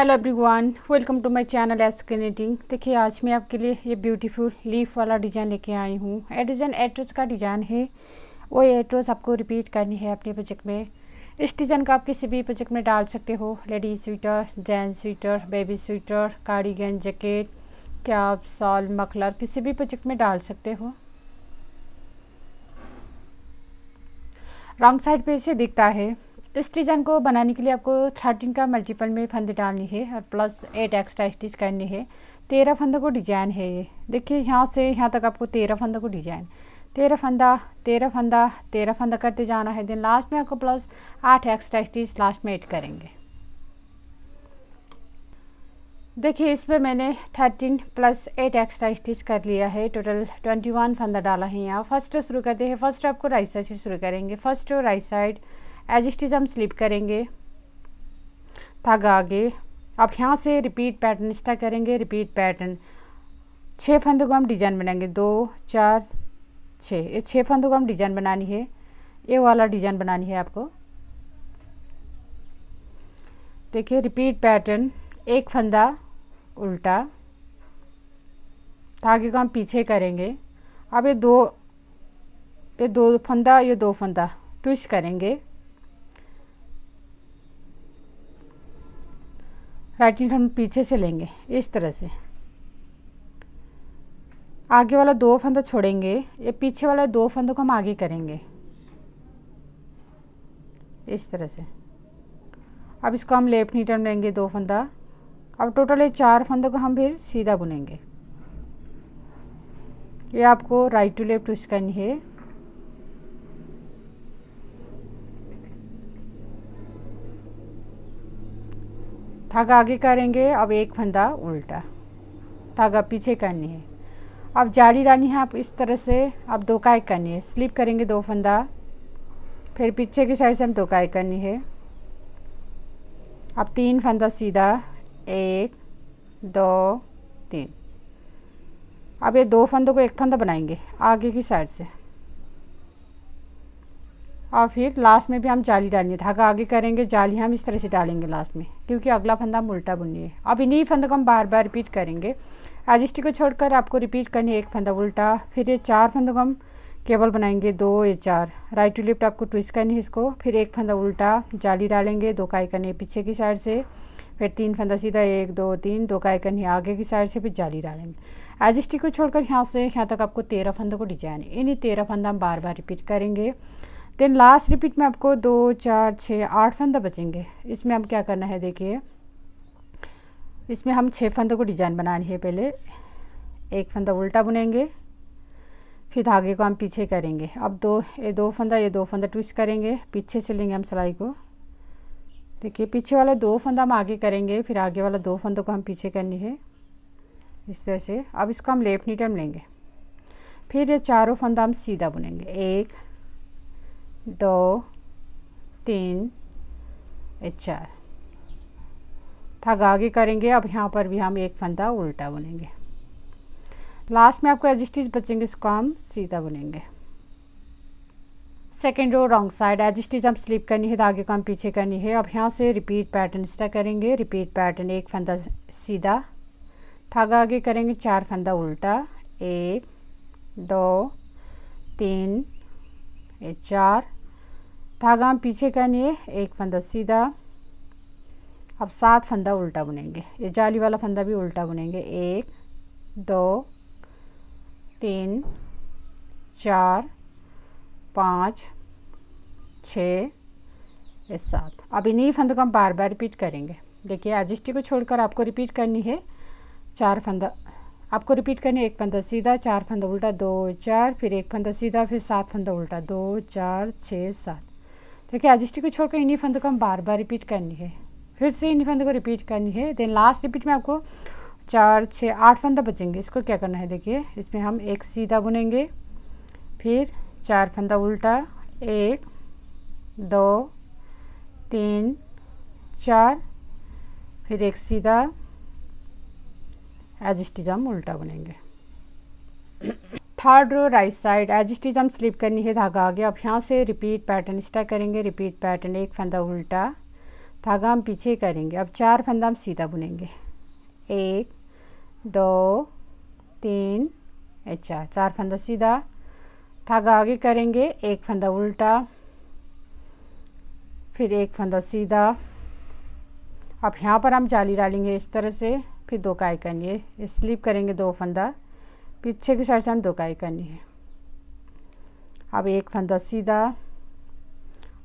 hello everyone welcome to my channel S creating देखिए आज मैं आपके लिए ये ब्यूटीफुल लीफ वाला डिज़ाइन लेके आई हूँ ए डिज़ाइन एट्रोस का डिज़ाइन है वो एट्रोस आपको रिपीट करनी है अपने प्रोजेक्ट में इस डिज़ाइन का आप किसी भी प्रोजेक्ट में डाल सकते हो ladies sweater gents sweater baby sweater cardigan jacket cap shawl muffler किसी भी प्रोजेक्ट में डाल सकते हो रॉन्ग साइड पर इसे दिखता है इस डिजाइन को बनाने के लिए आपको थर्टीन का मल्टीपल में फंदे डालनी है और प्लस एट एक्स्ट्रा स्टिच करनी है तेरह फंदों को डिजाइन है ये देखिए यहाँ से यहाँ तक आपको तेरह फंदों को डिजाइन तेरह फंदा तेरह फंदा तेरह फंदा करते जाना है देन लास्ट में आपको प्लस आठ एक्स्ट्रा स्टिच लास्ट में एड करेंगे देखिए इस पर मैंने thirteen plus eight extra stitch कर लिया है टोटल ट्वेंटी वन फंदा डाला है यहाँ फर्स्ट शुरू करते हैं फर्स्ट आपको राइट साइड से शुरू करेंगे first right side edge stitch हम स्लिप करेंगे धागा आगे अब यहाँ से रिपीट पैटर्न स्टा करेंगे रिपीट पैटर्न छः फंदों को हम डिजाइन बनाएंगे दो चार छः ये छः फंदों को हम डिजाइन बनानी है ये वाला डिजाइन बनानी है आपको देखिए रिपीट पैटर्न एक फंदा उल्टा धागे को हम पीछे करेंगे अब ये दो ये दो फंदा ये दो फंदा ट्विस्ट करेंगे राइट इनकम पीछे से लेंगे इस तरह से आगे वाला दो फंदा छोड़ेंगे ये पीछे वाला दो फंदों को हम आगे करेंगे इस तरह से अब इसको हम लेफ्ट नी टर्न लेंगे दो फंदा अब टोटल ये चार फंदों को हम फिर सीधा बुनेंगे ये आपको राइट टू लेफ्ट ट्विस्ट करनी है धागा आगे करेंगे अब एक फंदा उल्टा धागा पीछे करनी है अब जाली रानी है आप इस तरह से अब दो काय करनी है स्लिप करेंगे दो फंदा फिर पीछे की साइड से हम दो काय करनी है अब तीन फंदा सीधा एक दो तीन अब ये दो फंदों को एक फंदा बनाएंगे आगे की साइड से और फिर लास्ट में भी हम जाली डालनी है धागा आगे करेंगे जाली हम इस तरह से डालेंगे लास्ट में क्योंकि अगला फंदा हम उल्टा बुनिए अब इन्हीं फंदों को हम बार बार रिपीट करेंगे एजिस्टी को छोड़कर आपको रिपीट करनी है एक फंदा उल्टा फिर ये चार फंदों को हम केबल बनाएंगे दो ये चार राइट टू लेफ्ट आपको ट्विस्ट करनी है इसको फिर एक फंदा उल्टा जाली डालेंगे दो काई करनी पीछे की साइड से फिर तीन फंदा सीधा एक दो तीन दो काई करनी आगे की साइड से फिर जाली डालेंगे एजिस्टी को छोड़कर यहाँ से यहाँ तक आपको तेरह फंदों को डिजाइन इन्हीं तेरह फंदा हम बार बार रिपीट करेंगे देन लास्ट रिपीट में आपको दो चार छः आठ फंदा बचेंगे इसमें हम क्या करना है देखिए इसमें हम छः फंदों को डिजाइन बनानी है पहले एक फंदा उल्टा बुनेंगे फिर धागे को हम पीछे करेंगे अब दो ये दो फंदा ये दो फंदा ट्विस्ट करेंगे पीछे से लेंगे हम सिलाई को देखिए पीछे वाला दो फंदा हम आगे करेंगे फिर आगे वाला दो फंदों को हम पीछे करनी है इस तरह से अब इसको हम लेफ्ट नीटम लेंगे फिर ये चारों फंदा हम सीधा बुनेंगे एक दो तीन चार धागा आगे करेंगे अब यहाँ पर भी हम एक फंदा उल्टा बुनेंगे लास्ट में आपको स्टिच बचेंगे इसको हम सीधा बुनेंगे second row wrong side stitch हम स्लिप करनी है धागे को हम पीछे करनी है अब यहाँ से रिपीट पैटर्न इस करेंगे रिपीट पैटर्न एक फंदा सीधा धागा आगे करेंगे चार फंदा उल्टा एक दो तीन ये चार धागा हम पीछे करेंगे एक फंदा सीधा अब सात फंदा उल्टा बुनेंगे ये जाली वाला फंदा भी उल्टा बुनेंगे एक दो तीन चार पाँच छः सात अब इन्हीं फंदों को हम बार बार रिपीट करेंगे देखिए एजिस्टी को छोड़कर आपको रिपीट करनी है चार फंदा आपको रिपीट करनी है एक फंदा सीधा चार फंदा उल्टा दो चार फिर एक फंदा सीधा फिर सात फंदा उल्टा दो चार छः सात देखिए अजिस्टी को छोड़कर इन्हीं फंदों को हम बार बार रिपीट करनी है फिर से इन्हीं फंदों को रिपीट करनी है देन लास्ट रिपीट में आपको चार छः आठ फंदा बचेंगे इसको क्या करना है देखिए इसमें हम एक सीधा बुनेंगे फिर चार फंदा उल्टा एक दो तीन चार फिर एक सीधा एज स्टिज हम उल्टा बुनेंगे third row right side edge stitch हम स्लिप करनी है धागा आगे अब यहाँ से रिपीट पैटर्न स्टा करेंगे रिपीट पैटर्न एक फंदा उल्टा धागा हम पीछे करेंगे अब चार फंदा हम सीधा बुनेंगे एक दो तीन चार चार फंदा सीधा धागा आगे करेंगे एक फंदा उल्टा फिर एक फंदा सीधा अब यहाँ पर हम जाली डालेंगे इस तरह से फिर दो काई करनी है स्लिप करेंगे दो फंदा पीछे की साइड से हम दो काई करनी है अब एक फंदा सीधा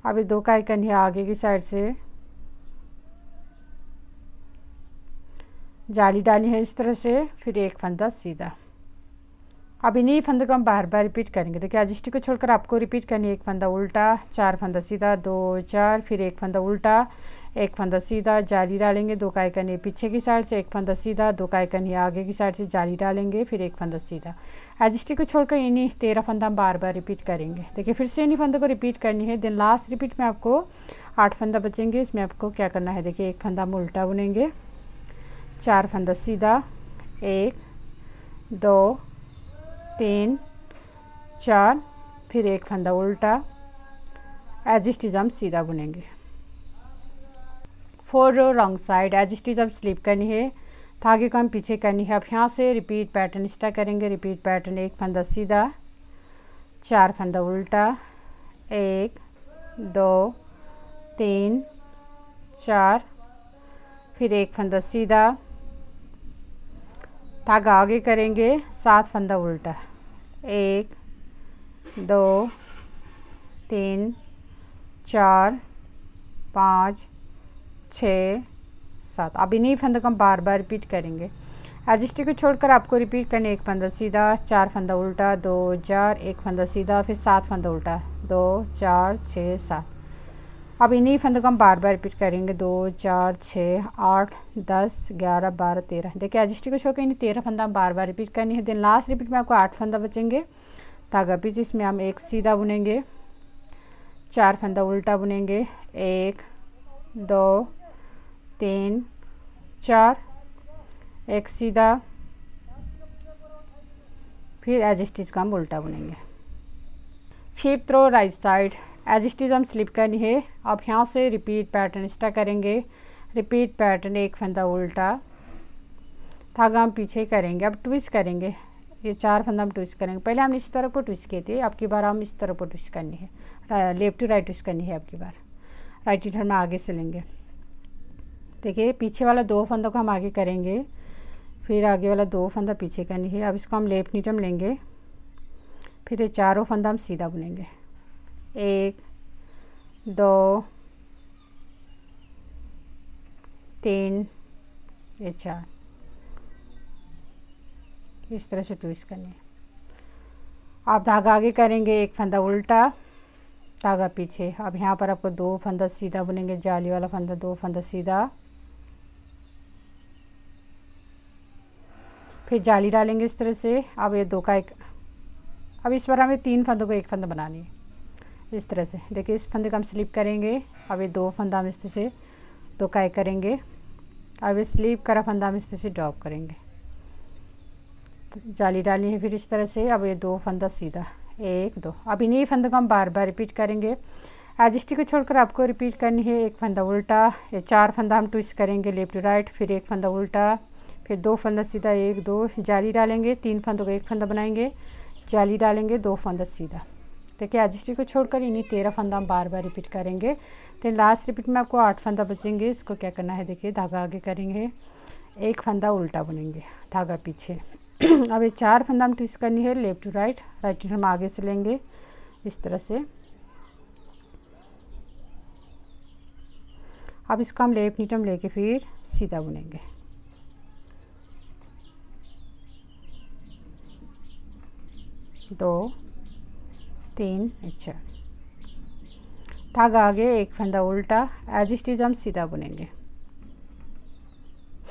अब दो काई करनी है आगे की साइड से जाली डाली है इस तरह से फिर एक फंदा सीधा अब इन्हीं फंदों को हम बार बार रिपीट करेंगे देखिए अजिस्टी को छोड़कर आपको रिपीट करनी है एक फंदा उल्टा चार फंदा सीधा दो चार फिर एक फंदा उल्टा एक फंदा सीधा जाली डालेंगे दो काय ये पीछे की साइड से एक फंदा सीधा दो काय कन्या आगे की साइड से जाली डालेंगे फिर एक फंदा सीधा एजिस्टी को छोड़कर इन्हीं तेरह फंदा हम बार बार रिपीट करेंगे देखिए फिर से इन्हीं फंदों को रिपीट करनी है देन लास्ट रिपीट में आपको आठ फंदा बचेंगे इसमें आपको क्या करना है देखिए एक फंदा हम उल्टा बुनेंगे चार फंदा सीधा एक दो तीन चार फिर एक फंदा उल्टा एजिस्टिज हम सीधा बुनेंगे four row wrong side edge stitch अब स्लिप करनी है धागे को हम पीछे करनी है अब यहाँ से रिपीट पैटर्न स्टा करेंगे रिपीट पैटर्न एक फंदा सीधा चार फंदा उल्टा एक दो तीन चार फिर एक फंदा सीधा धागा आगे करेंगे सात फंदा उल्टा एक दो तीन चार पाँच छः सात आप इन्हीं फंदों बार बार रिपीट करेंगे एजिस्टी को छोड़कर आपको रिपीट करने एक फंदा सीधा चार फंदा उल्टा दो चार एक फंदा सीधा फिर सात फंदा उल्टा दो चार छः सात अब इन्हीं फंदों को हम बार बार रिपीट करेंगे दो चार छः आठ दस ग्यारह बारह तेरह देखिए एजिस्टी को छोड़कर इन्हें तेरह फंदा बार बार रिपीट करनी है देन लास्ट रिपीट में आपको आठ फंदा बचेंगे धागा पीछे इसमें हम एक सीधा बुनेंगे चार फंदा उल्टा बुनेंगे एक दो तीन चार एक सीधा फिर एज स्टिच को हम उल्टा बुनेंगे fifth row right side edge stitch हम स्लिप करनी है अब यहाँ से रिपीट पैटर्न एक्स्ट्रा करेंगे रिपीट पैटर्न एक फंदा उल्टा धागा हम पीछे करेंगे अब ट्विस्ट करेंगे ये चार फंदा हम ट्विस्ट करेंगे पहले हम इस तरफ को ट्विस्ट किए थे आपकी बार हम इस तरफ को ट्विस्ट करनी है लेफ्ट टू राइट ट्विस्ट करनी है आपकी बार राइट इधर में आगे से लेंगे देखिए पीछे वाला दो फंदों को हम आगे करेंगे फिर आगे वाला दो फंदा पीछे करनी है अब इसको हम लेफ्ट नीटम लेंगे फिर ये चारों फंदा हम सीधा बुनेंगे एक दो तीन ये चार इस तरह से ट्विस्ट करनी है आप धागा आगे करेंगे एक फंदा उल्टा धागा पीछे अब यहाँ पर आपको दो फंदा सीधा बुनेंगे जाली वाला फंदा दो फंदा सीधा फिर जाली डालेंगे इस तरह से अब ये दो का एक अब इस बार हमें तीन फंदों को एक फंदा बनानी है इस तरह से देखिए इस फंदे का हम स्लिप करेंगे अब ये दो फंदा हम इस तरह से दो का एक करेंगे अब ये स्लिप करा फंदा हम इस तरह से ड्रॉप करेंगे तो जाली डालनी है फिर इस तरह से अब ये दो फंदा सीधा एक दो अब इन्हीं फंदों को हम बार बार रिपीट करेंगे एजिस्टी को छोड़कर आपको रिपीट करनी है एक फंदा उल्टा ये चार फंदा हम ट्विस्ट करेंगे लेफ्ट टू राइट फिर एक फंदा उल्टा फिर दो फंदा सीधा एक दो जाली डालेंगे तीन फंदों का एक फंदा बनाएंगे जाली डालेंगे दो फंदा सीधा देखिए आज हिस्ट्री को छोड़कर इन्हीं तेरह फंदा हम बार बार रिपीट करेंगे तो लास्ट रिपीट में आपको आठ फंदा बचेंगे इसको क्या करना है देखिए धागा आगे करेंगे एक फंदा उल्टा बुनेंगे धागा पीछे अब ये चार फंदा हम ट्विस्ट करनी है left to right right to हम आगे से लेंगे इस तरह से अब इसको हम लेफ्ट नीटम लेके फिर सीधा बुनेंगे दो तीन अच्छा चार धागा आगे एक फंदा उल्टा एज स्टिच हम सीधा बुनेंगे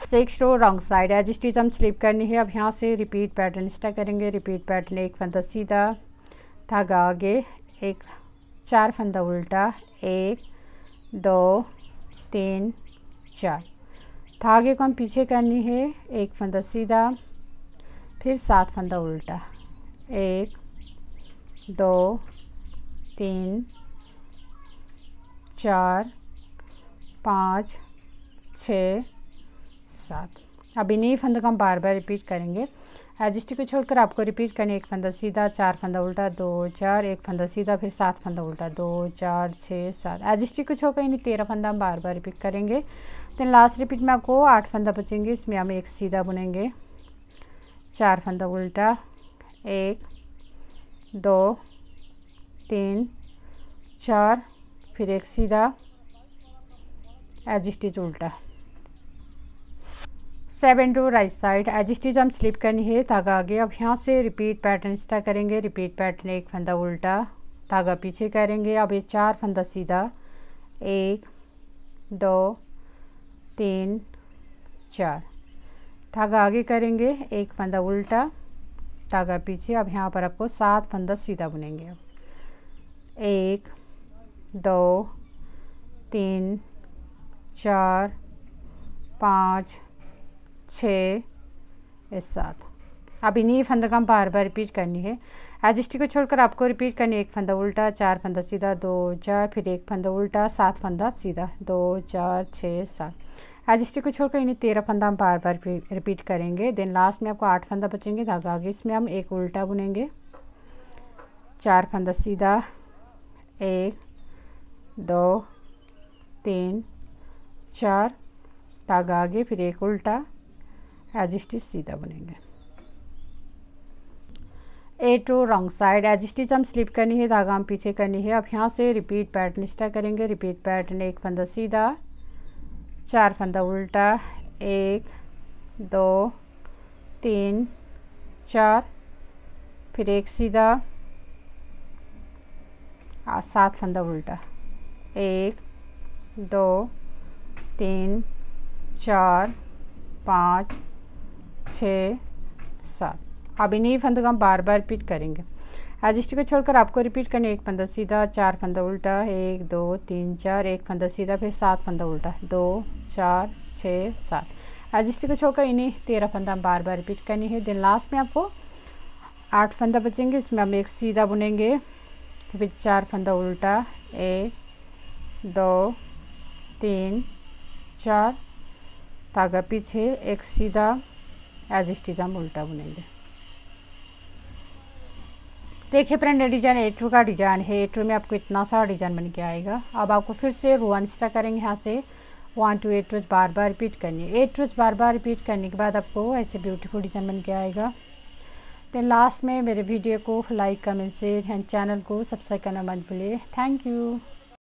six row wrong side edge stitch हम स्लिप करनी है अब यहाँ से रिपीट पैटर्न स्टा करेंगे रिपीट पैटर्न एक फंदा सीधा धागा आगे एक चार फंदा उल्टा एक दो तीन चार धागे को हम पीछे करनी है एक फंदा सीधा फिर सात फंदा उल्टा एक दो तीन चार पाँच छ सात अब इन्हीं फंदों को हम बार बार रिपीट करेंगे एडजस्टी को छोड़कर आपको रिपीट करनी एक फंदा सीधा चार फंदा उल्टा दो चार एक फंदा सीधा फिर सात फंदा उल्टा दो चार छः सात एडजस्टी को छोड़कर इन्हें तेरह फंदा हम बार बार रिपीट करेंगे दिन लास्ट रिपीट में आपको आठ फंदा बचेंगे इसमें हम एक सीधा बुनेंगे चार फंदा उल्टा एक दो तीन चार फिर एक सीधा एज स्टिच उल्टा seven to right side edge stitch हम स्लिप करनी है धागा आगे अब यहाँ से रिपीट पैटर्न स्टा करेंगे रिपीट पैटर्न एक फंदा उल्टा धागा पीछे करेंगे अब ये चार फंदा सीधा एक दो तीन चार धागा आगे करेंगे एक फंदा उल्टा धागा पीछे अब यहाँ पर आपको सात फंदा सीधा बुनेंगे एक दो तीन चार पाँच छ सात अब इन्हीं फंदा का हम बार बार रिपीट करनी है एजिस्टी को छोड़कर आपको रिपीट करनी है एक फंदा उल्टा चार फंदा सीधा दो चार फिर एक फंदा उल्टा सात फंदा सीधा दो चार छः सात एजिस्टी को छोड़कर इन्हें तेरह फंदा हम बार बार रिपीट करेंगे देन लास्ट में आपको आठ फंदा बचेंगे धागा तो आगे इसमें हम एक उल्टा बुनेंगे चार फंदा सीधा एक दो तीन चार धागा तो आगे फिर एक उल्टा एजिस्टिच सीधा बुनेंगे A two wrong side edge stitch हम स्लिप करनी है धागा तो हम पीछे करनी है अब यहाँ से रिपीट पैटर्न स्टा करेंगे रिपीट पैटर्न एक फंदा सीधा चार फंदा उल्टा एक दो तीन चार फिर एक सीधा और सात फंदा उल्टा एक दो तीन चार पाँच छ सात अब इन्हीं फंदों को हम बार बार रिपीट करेंगे हाजिस्ट्री को छोड़कर आपको रिपीट करनी एक फंदा सीधा चार फंदा उल्टा एक दो तीन चार एक फंदा सीधा फिर सात फंदा उल्टा दो चार छः सात हाजिस्ट्री को छोड़कर इन्हें तेरह फंदा बार बार रिपीट करनी है देन लास्ट में आपको आठ फंदा बचेंगे इसमें हम एक सीधा बुनेंगे फिर चार फंदा उल्टा एक दो तीन चार तागा पीछे एक सीधा एज स्टिच हम उल्टा बुनेंगे देखिए फ्रेंड ये डिज़ाइन ए टू का डिज़ाइन है ए टू में आपको इतना सारा डिज़ाइन बन के आएगा अब आपको फिर से रोवन स्टा करेंगे यहाँ से वन टू एट रोज बार बार रिपीट करनी है एट रोज बार बार रिपीट करने के बाद आपको ऐसे ब्यूटीफुल डिज़ाइन बन के आएगा देन लास्ट में मेरे वीडियो को like comment share and channel को सब्सक्राइब करना मत भूलिए थैंक यू